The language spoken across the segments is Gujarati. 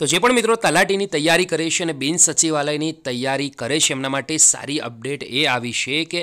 તો જે પણ મિત્રો તલાટીની તૈયારી કરે છે અને બિન સચિવાલયની તૈયારી કરે છે એમના માટે સારી અપડેટ એ આવી છે કે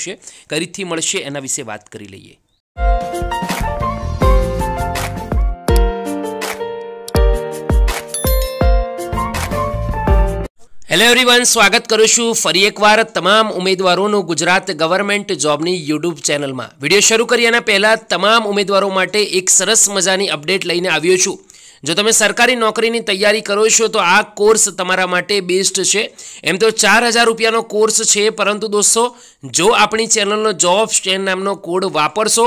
આવશે કરીથી મળશે એના વિશે વાત કરી લઈએ હેલો એવરીવન સ્વાગત કરું છું ફરી એકવાર તમામ ઉમેદવારોનું ગુજરાત ગવર્મેન્ટ જોબની યુટ્યુબ ચેનલમાં વિડીયો શરૂ કરી એના પહેલાં તમામ ઉમેદવારો માટે એક સરસ મજાની અપડેટ લઈને આવ્યો છું જો તમે સરકારી નોકરીની તૈયારી કરો છો તો આ કોર્સ તમારા માટે બેસ્ટ છે એમ તો ચાર હજાર રૂપિયાનો કોર્સ છે પરંતુ દોસ્તો જો આપણી ચેનલનો જોબ સ્ટેન્ડ નામનો કોડ વાપરશો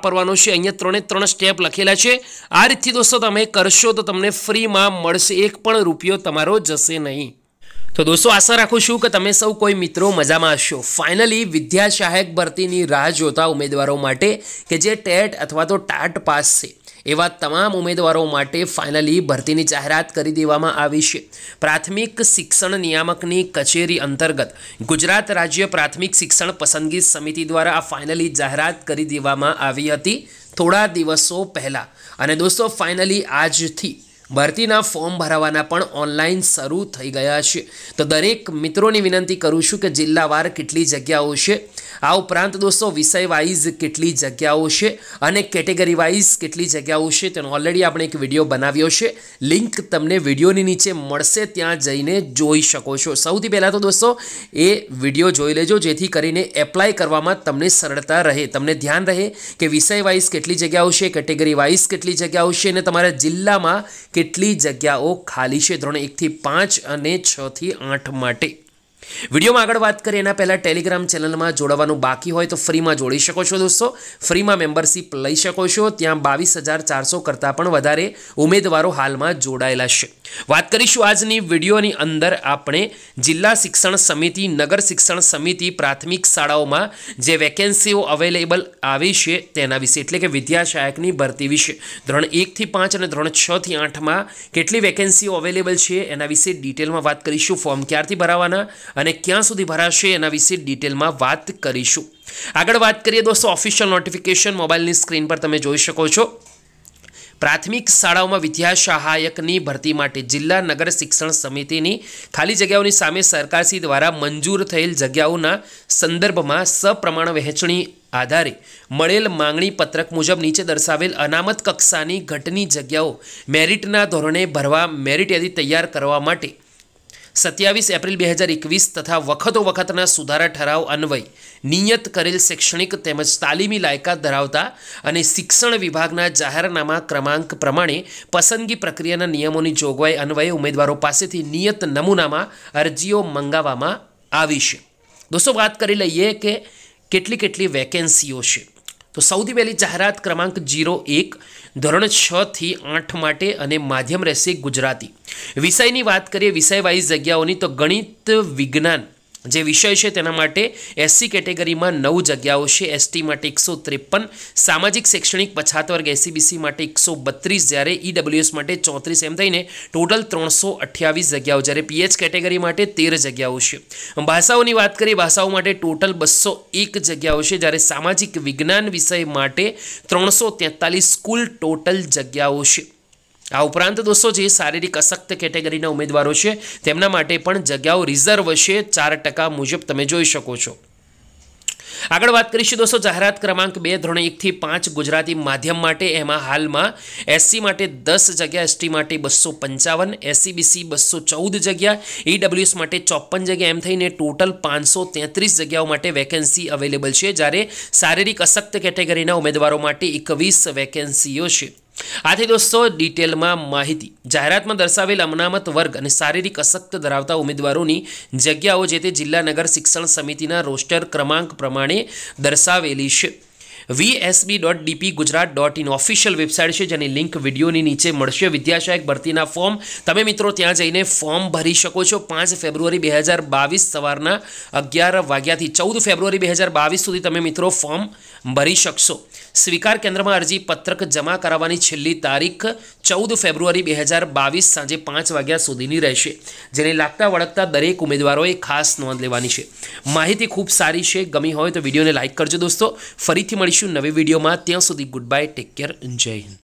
વાપરવાનો છે અહીંયા ત્રણે ત્રણ સ્ટેપ લખેલા છે આ રીતથી દોસ્તો તમે કરશો તો તમને ફ્રીમાં મળશે એક પણ રૂપિયો તમારો જશે નહીં તો દોસ્તો આશા રાખું છું કે તમે સૌ કોઈ મિત્રો મજામાં હશો ફાઇનલી વિદ્યા સહાયક ભરતીની રાહ જોતા ઉમેદવારો માટે કે જે ટેટ અથવા તો ટાટ પાસ છે એવા તમામ ઉમેદવારો માટે ફાઇનલી ભરતીની જાહેરાત કરી દેવામાં આવી છે પ્રાથમિક શિક્ષણ નિયામકની કચેરી અંતર્ગત ગુજરાત રાજ્ય પ્રાથમિક શિક્ષણ પસંદગી સમિતિ દ્વારા આ ફાઇનલી જાહેરાત કરી દેવામાં આવી હતી થોડા દિવસો પહેલાં અને દોસ્તો ફાઇનલી આજથી ભરતીના ફોર્મ ભરાવાના પણ ઓનલાઈન શરૂ થઈ ગયા છે તો દરેક મિત્રોની વિનંતી કરું છું કે જિલ્લાવાર કેટલી જગ્યાઓ છે આ ઉપરાંત દોસ્તો વિષય વાઇઝ કેટલી જગ્યાઓ છે અને કેટેગરી વાઇઝ કેટલી જગ્યાઓ છે તેનો ઓલરેડી આપણે એક વિડીયો બનાવ્યો છે લિંક તમને વિડીયોની નીચે મળશે ત્યાં જઈને જોઈ શકો છો સૌથી પહેલાં તો દોસ્તો એ વિડીયો જોઈ લેજો જેથી કરીને એપ્લાય કરવામાં તમને સરળતા રહે તમને ધ્યાન રહે કે વિષય વાઇઝ કેટલી જગ્યાઓ છે કેટેગરી વાઇઝ કેટલી જગ્યાઓ છે અને તમારા જિલ્લામાં કેટલી જગ્યાઓ ખાલી છે ધોરણ એકથી પાંચ અને છથી આઠ માટે વિડીયોમાં આગળ વાત કરીએ એના પહેલાં ટેલિગ્રામ ચેનલમાં જોડાવાનું બાકી હોય તો ફ્રીમાં જોડી શકો છો દોસ્તો ફ્રીમાં મેમ્બરશીપ લઈ શકો છો ત્યાં બાવીસ હજાર ચારસો કરતાં પણ વધારે ઉમેદવારો હાલમાં જોડાયેલા છે વાત કરીશું આજની વિડીયોની અંદર આપણે જિલ્લા શિક્ષણ સમિતિ નગર શિક્ષણ સમિતિ પ્રાથમિક શાળાઓમાં જે વેકેન્સીઓ અવેલેબલ આવી છે તેના વિશે એટલે કે વિદ્યા ભરતી વિશે ધોરણ એકથી પાંચ અને ધોરણ છથી આઠમાં કેટલી વેકેન્સીઓ અવેલેબલ છે એના વિશે ડિટેલમાં વાત કરીશું ફોર્મ ક્યારથી ભરાવાના અને ક્યાં સુધી ભરાશે એના વિશે ડિટેલમાં વાત કરીશું આગળ વાત કરીએ દોસ્તો ઓફિશિયલ નોટિફિકેશન મોબાઈલની સ્ક્રીન પર તમે જોઈ શકો છો પ્રાથમિક શાળાઓમાં વિદ્યા સહાયકની ભરતી માટે જિલ્લા નગર શિક્ષણ સમિતિની ખાલી જગ્યાઓની સામે સરકારશ્રી દ્વારા મંજૂર થયેલ જગ્યાઓના સંદર્ભમાં સપ્રમાણ વહેંચણી આધારે મળેલ માંગણી પત્રક મુજબ નીચે દર્શાવેલ અનામત કક્ષાની ઘટની જગ્યાઓ મેરિટના ધોરણે ભરવા મેરિટ યાદી તૈયાર કરવા માટે સત્યાવીસ એપ્રિલ બે હજાર એકવીસ તથા વખતો વખતના સુધારા ઠરાવ અન્વય નિયત કરેલ શૈક્ષણિક તેમજ તાલીમી લાયકાત ધરાવતા અને શિક્ષણ વિભાગના જાહેરનામા ક્રમાંક પ્રમાણે પસંદગી પ્રક્રિયાના નિયમોની જોગવાઈ અન્વયે ઉમેદવારો પાસેથી નિયત નમૂનામાં અરજીઓ મંગાવવામાં આવી છે દોસ્તો વાત કરી લઈએ કે કેટલી કેટલી વેકેન્સીઓ છે તો સૌથી પહેલી જાહેરાત ક્રમાંક જીરો એક ધોરણ છ થી આઠ માટે અને માધ્યમ રહેશે ગુજરાતી વિષયની વાત કરીએ વિષય જગ્યાઓની તો ગણિત વિજ્ઞાન જે વિષય છે તેના માટે એસસી કેટેગરીમાં નવ જગ્યાઓ છે એસટી માટે એકસો ત્રેપન સામાજિક શૈક્ષણિક પછાત વર્ગ એસીબીસી e માટે એકસો બત્રીસ જ્યારે ઈડબ્લ્યુએસ e માટે ચોત્રીસ એમ થઈને ટોટલ ત્રણસો અઠ્યાવીસ જગ્યાઓ જ્યારે પીએચ કેટેગરી માટે તેર જગ્યાઓ છે ભાષાઓની વાત કરીએ ભાષાઓ માટે ટોટલ બસો એક જગ્યાઓ છે જ્યારે સામાજિક વિજ્ઞાન વિષય માટે ત્રણસો તેતાલીસ કુલ ટોટલ જગ્યાઓ છે આ ઉપરાંત દોસ્તો જે શારીરિક અશક્ત કેટેગરીના ઉમેદવારો છે તેમના માટે પણ જગ્યાઓ રિઝર્વ છે ચાર ટકા મુજબ તમે જોઈ શકો છો આગળ વાત કરીશું દોસ્તો જાહેરાત ક્રમાંક બે ધોરણ એકથી પાંચ ગુજરાતી માધ્યમ માટે એમાં હાલમાં એસસી માટે દસ જગ્યા એસટી માટે બસો પંચાવન એસસીબીસી બસો ચૌદ જગ્યા ઈડબ્લ્યુએસ માટે ચોપ્પન જગ્યા એમ થઈને ટોટલ પાંચસો તેત્રીસ જગ્યાઓ માટે વેકેન્સી અવેલેબલ છે જ્યારે શારીરિક અશક્ત કેટેગરીના ઉમેદવારો માટે એકવીસ વેકેન્સીઓ છે આથી દોસ્તો ડિટેલમાં માહિતી જાહેરાતમાં દર્શાવેલ અમનામત વર્ગ અને શારીરિક અશક્ત ધરાવતા ઉમેદવારોની જગ્યાઓ જે તે જિલ્લા નગર શિક્ષણ સમિતિના રોસ્ટર ક્રમાંક પ્રમાણે દર્શાવેલી છે VSB dot DP Gujarat dot in official website છે જેની લિંક વિડીયોની નીચે મળશે વિદ્યાશાયક ભરતીના ફોર્મ તમે મિત્રો ત્યાં જઈને ફોર્મ ભરી શકો છો પાંચ ફેબ્રુઆરી બે હજાર બાવીસ સવારના અગિયાર વાગ્યાથી ચૌદ ફેબ્રુઆરી બે હજાર બાવીસ સુધી તમે મિત્રો ફોર્મ ભરી શકશો સ્વીકાર કેન્દ્રમાં અરજી પત્રક જમા કરાવવાની છેલ્લી તારીખ ચૌદ ફેબ્રુઆરી બે હજાર બાવીસ સાંજે પાંચ વાગ્યા સુધીની રહેશે જેને લાગતા વળગતા દરેક ઉમેદવારોએ ખાસ નોંધ લેવાની છે માહિતી ખૂબ સારી છે ગમી હોય તો વિડીયોને લાઇક કરજો દોસ્તો ફરીથી મળી મળીશું નવી વિડીયોમાં ત્યાં સુધી ગુડ બાય ટેક કેર જય હિન્દ